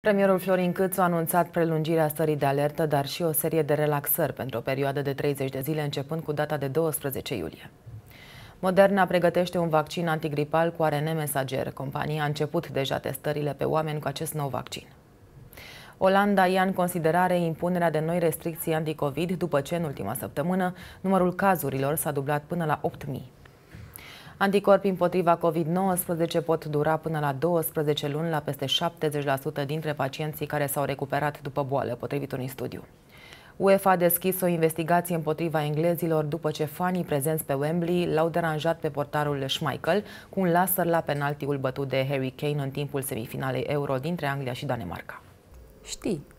Premierul Florin Câțu a anunțat prelungirea stării de alertă, dar și o serie de relaxări pentru o perioadă de 30 de zile, începând cu data de 12 iulie. Moderna pregătește un vaccin antigripal cu ARN mesager. Compania a început deja testările pe oameni cu acest nou vaccin. Olanda ia în considerare impunerea de noi restricții anticovid după ce, în ultima săptămână, numărul cazurilor s-a dublat până la 8.000. Anticorpii împotriva COVID-19 pot dura până la 12 luni la peste 70% dintre pacienții care s-au recuperat după boală, potrivit unui studiu. UEFA a deschis o investigație împotriva englezilor după ce fanii prezenți pe Wembley l-au deranjat pe portarul Schmeichel cu un laser la penaltiul bătut de Harry Kane în timpul semifinalei Euro dintre Anglia și Danemarca. Știi,